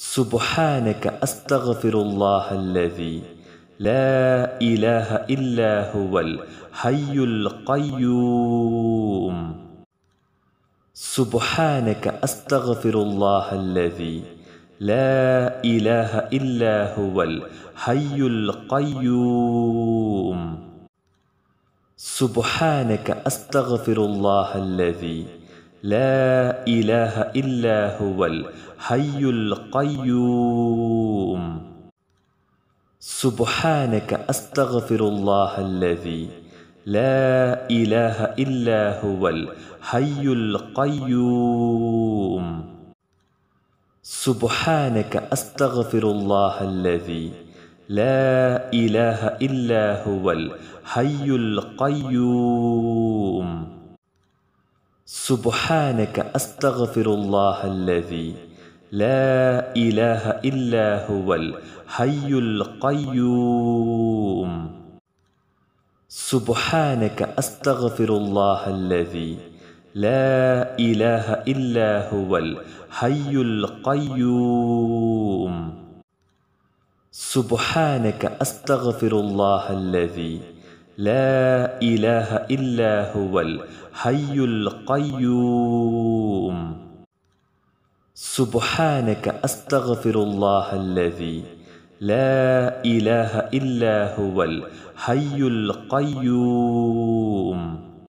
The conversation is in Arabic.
سبحانك أستغفر الله الذي لا إله إلا هو الحي القيوم سبحانك أستغفر الله الذي لا إله إلا هو الحي القيوم سبحانك أستغفر الله الذي لا إله إلا هو الحي القيوم سبحانك أستغفر الله الذي لا إله إلا هو الحي القيوم سبحانك أستغفر الله الذي لا إله إلا هو الحي القيوم سبحانك أستغفر الله الذي لا إله إلا هو الحي القيوم سبحانك أستغفر الله الذي لا إله إلا هو الحي القيوم سبحانك أستغفر الله الذي لا إله إلا هو الحي القيوم سبحانك أستغفر الله الذي لا إله إلا هو الحي القيوم